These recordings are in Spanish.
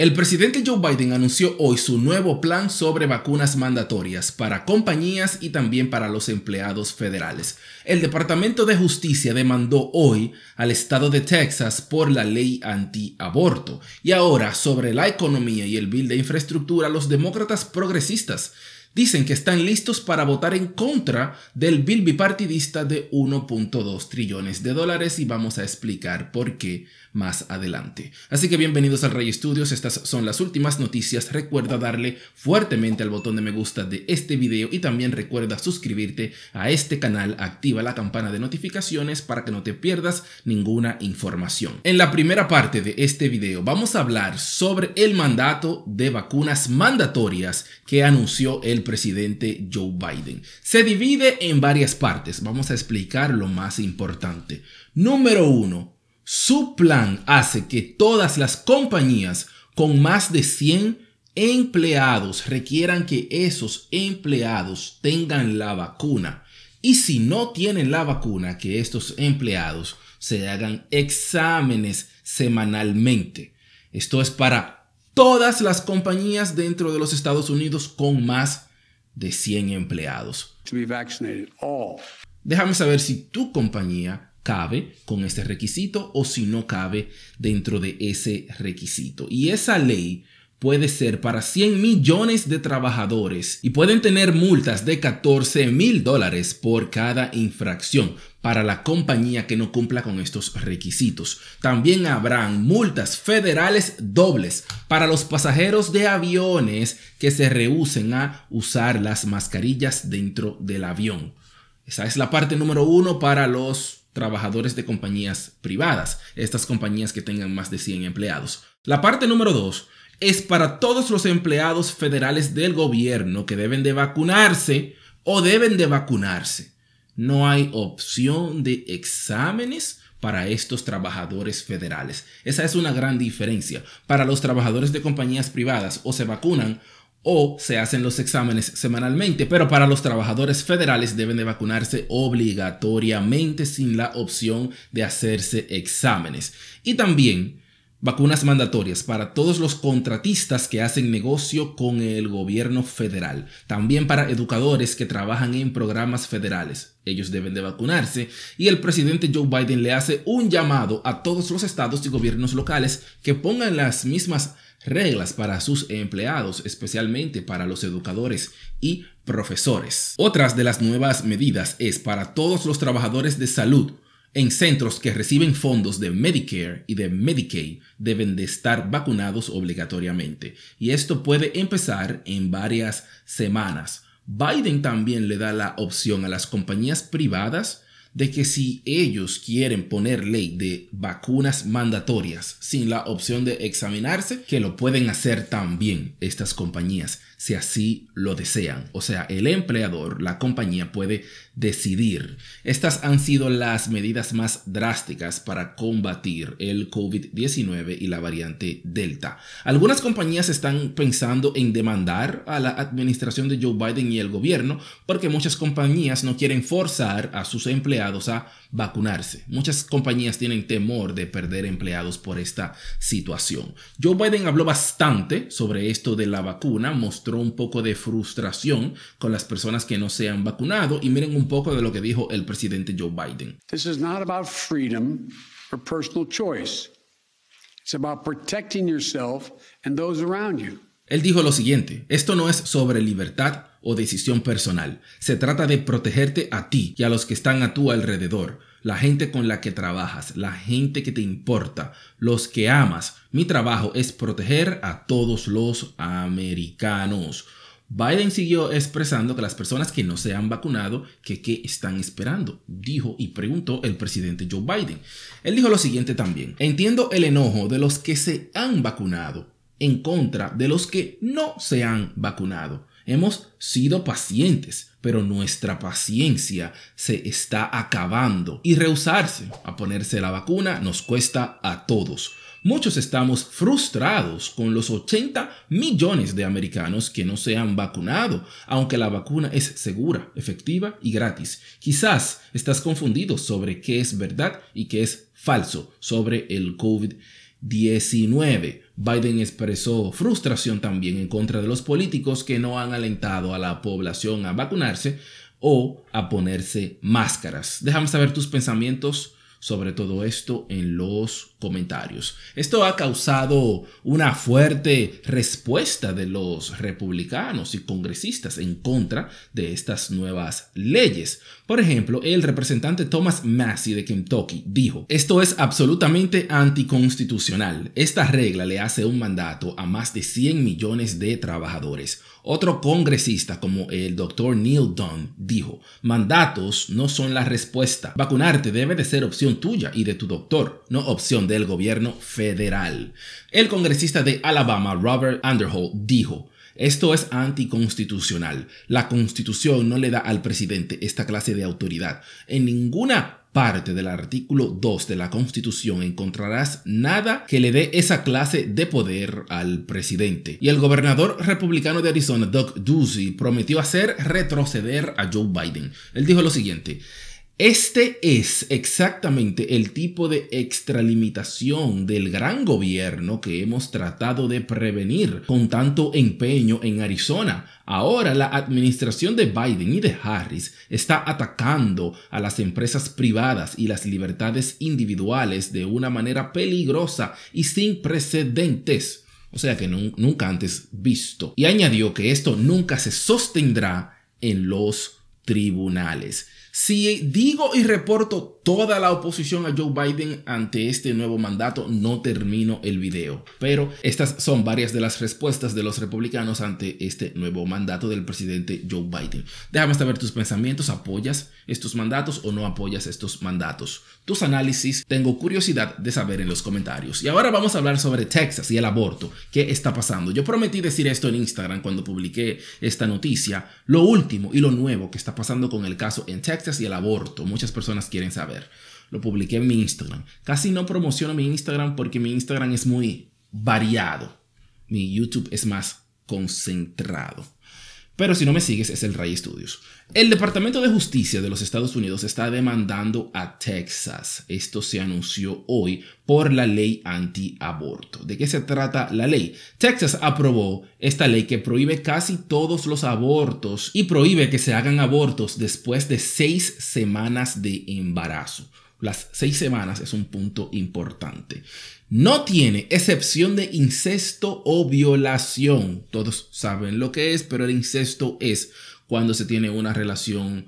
El presidente Joe Biden anunció hoy su nuevo plan sobre vacunas mandatorias para compañías y también para los empleados federales. El Departamento de Justicia demandó hoy al estado de Texas por la ley antiaborto. Y ahora, sobre la economía y el bill de infraestructura, los demócratas progresistas dicen que están listos para votar en contra del bill bipartidista de 1.2 trillones de dólares y vamos a explicar por qué más adelante. Así que bienvenidos al Rey Studios, estas son las últimas noticias. Recuerda darle fuertemente al botón de me gusta de este video y también recuerda suscribirte a este canal, activa la campana de notificaciones para que no te pierdas ninguna información. En la primera parte de este video vamos a hablar sobre el mandato de vacunas mandatorias que anunció el presidente Joe Biden. Se divide en varias partes, vamos a explicar lo más importante. Número 1. Su plan hace que todas las compañías con más de 100 empleados requieran que esos empleados tengan la vacuna. Y si no tienen la vacuna, que estos empleados se hagan exámenes semanalmente. Esto es para todas las compañías dentro de los Estados Unidos con más de 100 empleados. Déjame saber si tu compañía cabe con ese requisito o si no cabe dentro de ese requisito. Y esa ley puede ser para 100 millones de trabajadores y pueden tener multas de 14 mil dólares por cada infracción para la compañía que no cumpla con estos requisitos. También habrán multas federales dobles para los pasajeros de aviones que se rehúsen a usar las mascarillas dentro del avión. Esa es la parte número uno para los trabajadores de compañías privadas, estas compañías que tengan más de 100 empleados. La parte número 2 es para todos los empleados federales del gobierno que deben de vacunarse o deben de vacunarse. No hay opción de exámenes para estos trabajadores federales. Esa es una gran diferencia. Para los trabajadores de compañías privadas o se vacunan o se hacen los exámenes semanalmente, pero para los trabajadores federales deben de vacunarse obligatoriamente sin la opción de hacerse exámenes. Y también vacunas mandatorias para todos los contratistas que hacen negocio con el gobierno federal, también para educadores que trabajan en programas federales. Ellos deben de vacunarse y el presidente Joe Biden le hace un llamado a todos los estados y gobiernos locales que pongan las mismas reglas para sus empleados, especialmente para los educadores y profesores. Otras de las nuevas medidas es para todos los trabajadores de salud, en centros que reciben fondos de Medicare y de Medicaid deben de estar vacunados obligatoriamente y esto puede empezar en varias semanas. Biden también le da la opción a las compañías privadas de que si ellos quieren poner ley de vacunas mandatorias sin la opción de examinarse, que lo pueden hacer también estas compañías si así lo desean. O sea, el empleador, la compañía puede decidir. Estas han sido las medidas más drásticas para combatir el COVID-19 y la variante Delta. Algunas compañías están pensando en demandar a la administración de Joe Biden y el gobierno porque muchas compañías no quieren forzar a sus empleados a vacunarse. Muchas compañías tienen temor de perder empleados por esta situación. Joe Biden habló bastante sobre esto de la vacuna, mostró un poco de frustración con las personas que no se han vacunado y miren un poco de lo que dijo el presidente Joe Biden. Él dijo lo siguiente, esto no es sobre libertad o decisión personal, se trata de protegerte a ti y a los que están a tu alrededor la gente con la que trabajas, la gente que te importa, los que amas. Mi trabajo es proteger a todos los americanos. Biden siguió expresando que las personas que no se han vacunado, que qué están esperando, dijo y preguntó el presidente Joe Biden. Él dijo lo siguiente también, entiendo el enojo de los que se han vacunado en contra de los que no se han vacunado. Hemos sido pacientes, pero nuestra paciencia se está acabando y rehusarse a ponerse la vacuna nos cuesta a todos. Muchos estamos frustrados con los 80 millones de americanos que no se han vacunado, aunque la vacuna es segura, efectiva y gratis. Quizás estás confundido sobre qué es verdad y qué es falso sobre el COVID-19. Biden expresó frustración también en contra de los políticos que no han alentado a la población a vacunarse o a ponerse máscaras. Déjame saber tus pensamientos sobre todo esto en los comentarios. Esto ha causado una fuerte respuesta de los republicanos y congresistas en contra de estas nuevas leyes. Por ejemplo, el representante Thomas Massey de Kentucky dijo, esto es absolutamente anticonstitucional. Esta regla le hace un mandato a más de 100 millones de trabajadores otro congresista como el doctor Neil Dunn dijo, mandatos no son la respuesta. Vacunarte debe de ser opción tuya y de tu doctor, no opción del gobierno federal. El congresista de Alabama, Robert Underhill, dijo, esto es anticonstitucional. La constitución no le da al presidente esta clase de autoridad. En ninguna parte del artículo 2 de la Constitución encontrarás nada que le dé esa clase de poder al presidente. Y el gobernador republicano de Arizona, Doug Ducey, prometió hacer retroceder a Joe Biden. Él dijo lo siguiente. Este es exactamente el tipo de extralimitación del gran gobierno que hemos tratado de prevenir con tanto empeño en Arizona. Ahora la administración de Biden y de Harris está atacando a las empresas privadas y las libertades individuales de una manera peligrosa y sin precedentes, o sea que nunca antes visto. Y añadió que esto nunca se sostendrá en los tribunales. Si digo y reporto toda la oposición a Joe Biden ante este nuevo mandato, no termino el video. Pero estas son varias de las respuestas de los republicanos ante este nuevo mandato del presidente Joe Biden. Déjame saber tus pensamientos, ¿apoyas estos mandatos o no apoyas estos mandatos? Tus análisis, tengo curiosidad de saber en los comentarios. Y ahora vamos a hablar sobre Texas y el aborto. ¿Qué está pasando? Yo prometí decir esto en Instagram cuando publiqué esta noticia, lo último y lo nuevo que está pasando con el caso en Texas y el aborto. Muchas personas quieren saber. Lo publiqué en mi Instagram. Casi no promociono mi Instagram porque mi Instagram es muy variado. Mi YouTube es más concentrado. Pero si no me sigues, es el Ray Studios. El Departamento de Justicia de los Estados Unidos está demandando a Texas. Esto se anunció hoy por la ley antiaborto. ¿De qué se trata la ley? Texas aprobó esta ley que prohíbe casi todos los abortos y prohíbe que se hagan abortos después de seis semanas de embarazo. Las seis semanas es un punto importante. No tiene excepción de incesto o violación. Todos saben lo que es, pero el incesto es cuando se tiene una relación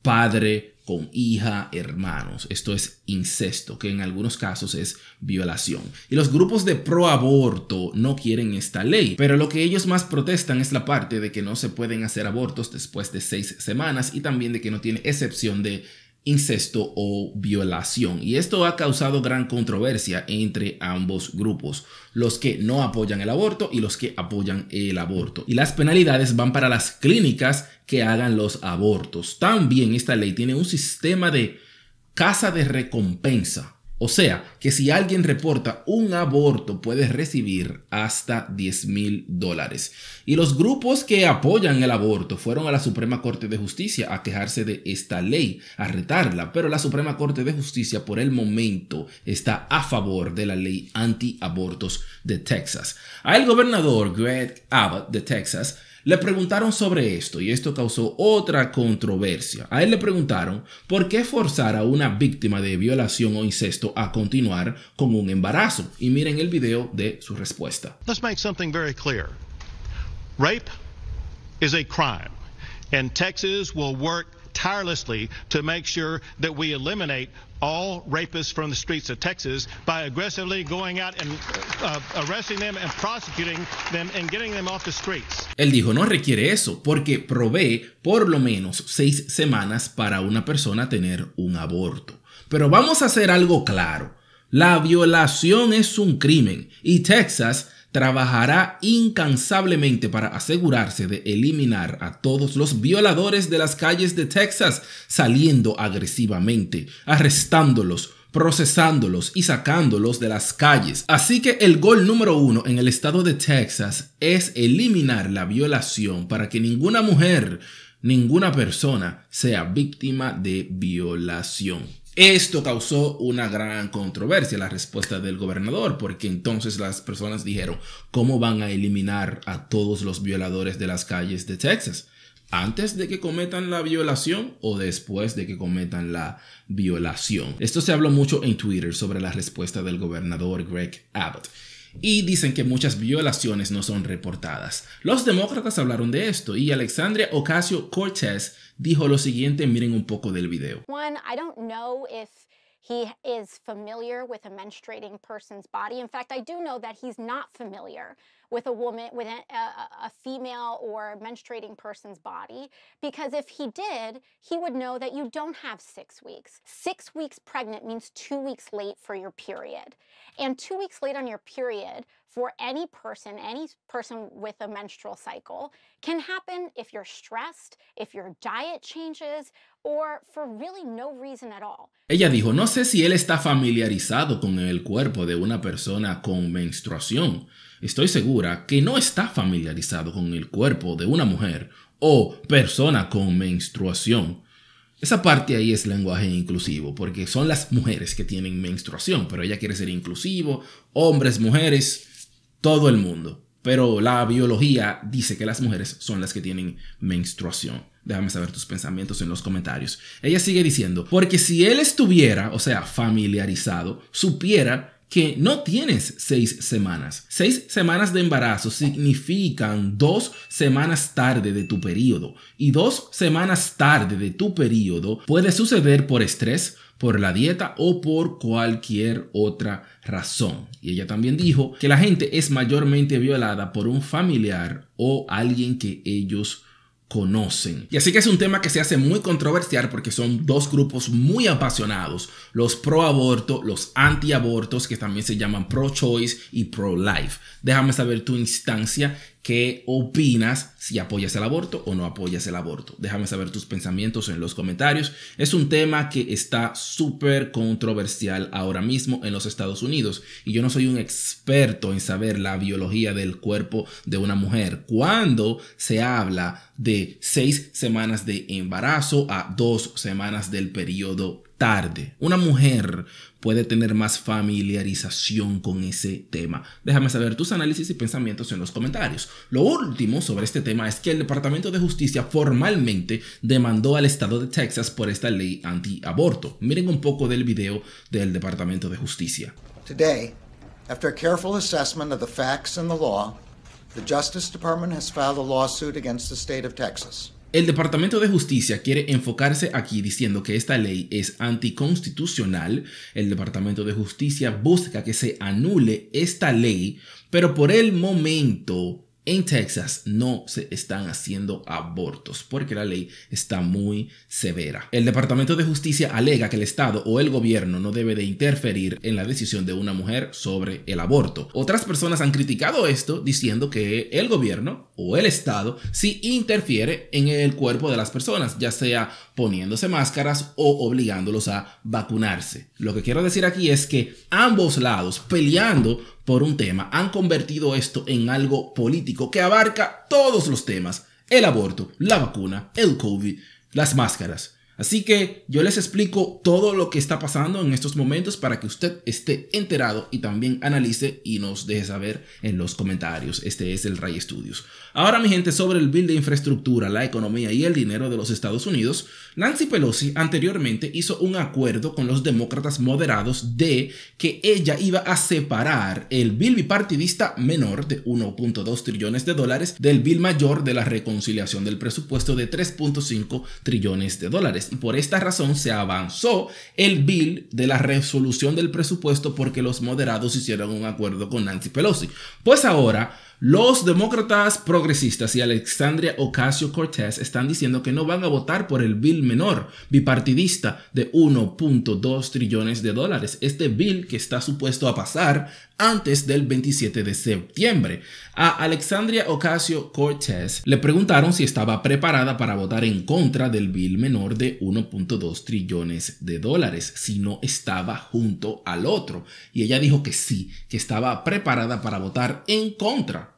padre con hija, hermanos. Esto es incesto, que en algunos casos es violación. Y los grupos de pro aborto no quieren esta ley, pero lo que ellos más protestan es la parte de que no se pueden hacer abortos después de seis semanas y también de que no tiene excepción de incesto o violación. Y esto ha causado gran controversia entre ambos grupos, los que no apoyan el aborto y los que apoyan el aborto. Y las penalidades van para las clínicas que hagan los abortos. También esta ley tiene un sistema de casa de recompensa o sea, que si alguien reporta un aborto puede recibir hasta 10 mil dólares. Y los grupos que apoyan el aborto fueron a la Suprema Corte de Justicia a quejarse de esta ley, a retarla, pero la Suprema Corte de Justicia por el momento está a favor de la ley anti abortos de Texas. el gobernador Greg Abbott de Texas le preguntaron sobre esto y esto causó otra controversia. A él le preguntaron por qué forzar a una víctima de violación o incesto a continuar con un embarazo. Y miren el video de su respuesta. Let's make something very clear. Rape is a crime and Texas will work tirelessly to make sure that we eliminate all rapists from the streets of Texas by aggressively going out and uh, arresting them and prosecuting them and getting them off the streets. Él dijo, no requiere eso porque provee por lo menos seis semanas para una persona tener un aborto. Pero vamos a hacer algo claro. La violación es un crimen y Texas trabajará incansablemente para asegurarse de eliminar a todos los violadores de las calles de Texas, saliendo agresivamente, arrestándolos, procesándolos y sacándolos de las calles. Así que el gol número uno en el estado de Texas es eliminar la violación para que ninguna mujer, ninguna persona sea víctima de violación. Esto causó una gran controversia, la respuesta del gobernador, porque entonces las personas dijeron, ¿cómo van a eliminar a todos los violadores de las calles de Texas? antes de que cometan la violación o después de que cometan la violación. Esto se habló mucho en Twitter sobre la respuesta del gobernador Greg Abbott y dicen que muchas violaciones no son reportadas. Los demócratas hablaron de esto y Alexandria Ocasio Cortez dijo lo siguiente, miren un poco del video. One, I don't know if he is familiar with a menstruating person's body. In fact, I do know that he's not familiar. with a woman, with a, a, female or menstruating person's body, because if he did, he would know that you don't have six weeks. Six weeks pregnant means two weeks late for your period. And two weeks late on your period, Ella dijo, no sé si él está familiarizado con el cuerpo de una persona con menstruación. Estoy segura que no está familiarizado con el cuerpo de una mujer o persona con menstruación. Esa parte ahí es lenguaje inclusivo, porque son las mujeres que tienen menstruación, pero ella quiere ser inclusivo, hombres, mujeres todo el mundo. Pero la biología dice que las mujeres son las que tienen menstruación. Déjame saber tus pensamientos en los comentarios. Ella sigue diciendo, porque si él estuviera, o sea, familiarizado, supiera que no tienes seis semanas. Seis semanas de embarazo significan dos semanas tarde de tu periodo. Y dos semanas tarde de tu periodo puede suceder por estrés, por la dieta o por cualquier otra razón. Y ella también dijo que la gente es mayormente violada por un familiar o alguien que ellos conocen. Y así que es un tema que se hace muy controversial porque son dos grupos muy apasionados, los pro aborto, los anti abortos, que también se llaman pro choice y pro life. Déjame saber tu instancia qué opinas si apoyas el aborto o no apoyas el aborto. Déjame saber tus pensamientos en los comentarios. Es un tema que está súper controversial ahora mismo en los Estados Unidos y yo no soy un experto en saber la biología del cuerpo de una mujer. Cuando se habla de seis semanas de embarazo a dos semanas del periodo tarde. Una mujer puede tener más familiarización con ese tema. Déjame saber tus análisis y pensamientos en los comentarios. Lo último sobre este tema es que el Departamento de Justicia formalmente demandó al Estado de Texas por esta ley antiaborto. Miren un poco del video del Departamento de Justicia. Today, after careful assessment of the facts and the law, the Justice Department has filed a lawsuit against the state of Texas. El Departamento de Justicia quiere enfocarse aquí diciendo que esta ley es anticonstitucional. El Departamento de Justicia busca que se anule esta ley, pero por el momento en Texas no se están haciendo abortos porque la ley está muy severa. El Departamento de Justicia alega que el Estado o el gobierno no debe de interferir en la decisión de una mujer sobre el aborto. Otras personas han criticado esto diciendo que el gobierno o el Estado sí interfiere en el cuerpo de las personas, ya sea poniéndose máscaras o obligándolos a vacunarse. Lo que quiero decir aquí es que ambos lados peleando por un tema, han convertido esto en algo político que abarca todos los temas, el aborto, la vacuna, el COVID, las máscaras. Así que yo les explico todo lo que está pasando en estos momentos para que usted esté enterado y también analice y nos deje saber en los comentarios. Este es el Ray Studios. Ahora mi gente, sobre el bill de infraestructura, la economía y el dinero de los Estados Unidos, Nancy Pelosi anteriormente hizo un acuerdo con los demócratas moderados de que ella iba a separar el bill bipartidista menor de 1.2 trillones de dólares del bill mayor de la reconciliación del presupuesto de 3.5 trillones de dólares y por esta razón se avanzó el bill de la resolución del presupuesto porque los moderados hicieron un acuerdo con Nancy Pelosi. Pues ahora los demócratas progresistas y Alexandria Ocasio-Cortez están diciendo que no van a votar por el bill menor bipartidista de 1.2 trillones de dólares, este bill que está supuesto a pasar antes del 27 de septiembre. A Alexandria Ocasio-Cortez le preguntaron si estaba preparada para votar en contra del bill menor de 1.2 trillones de dólares, si no estaba junto al otro. Y ella dijo que sí, que estaba preparada para votar en contra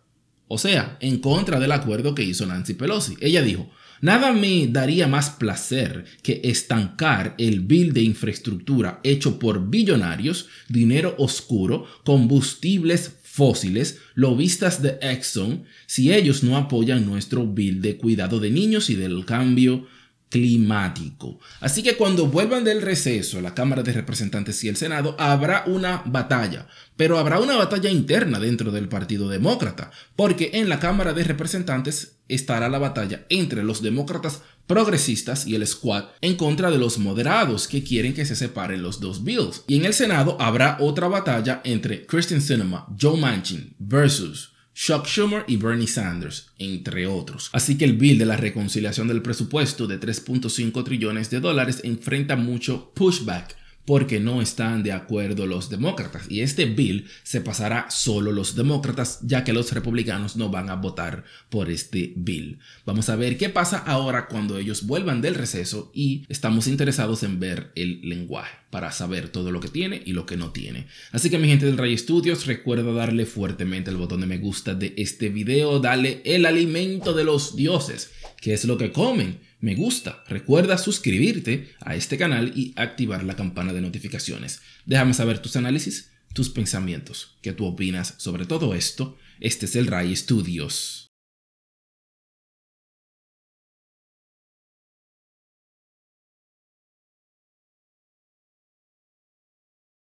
o sea, en contra del acuerdo que hizo Nancy Pelosi. Ella dijo, nada me daría más placer que estancar el bill de infraestructura hecho por billonarios, dinero oscuro, combustibles fósiles, lobistas de Exxon, si ellos no apoyan nuestro bill de cuidado de niños y del cambio climático. Así que cuando vuelvan del receso la Cámara de Representantes y el Senado, habrá una batalla, pero habrá una batalla interna dentro del Partido Demócrata, porque en la Cámara de Representantes estará la batalla entre los demócratas progresistas y el squad en contra de los moderados que quieren que se separen los dos bills. Y en el Senado habrá otra batalla entre Christian Sinema, Joe Manchin versus Chuck Schumer y Bernie Sanders, entre otros. Así que el bill de la reconciliación del presupuesto de 3.5 trillones de dólares enfrenta mucho pushback porque no están de acuerdo los demócratas. Y este bill se pasará solo los demócratas, ya que los republicanos no van a votar por este bill. Vamos a ver qué pasa ahora cuando ellos vuelvan del receso y estamos interesados en ver el lenguaje para saber todo lo que tiene y lo que no tiene. Así que mi gente del Ray Studios, recuerda darle fuertemente el botón de me gusta de este video, dale el alimento de los dioses, que es lo que comen me gusta. Recuerda suscribirte a este canal y activar la campana de notificaciones. Déjame saber tus análisis, tus pensamientos, qué tú opinas sobre todo esto. Este es el Ray Studios.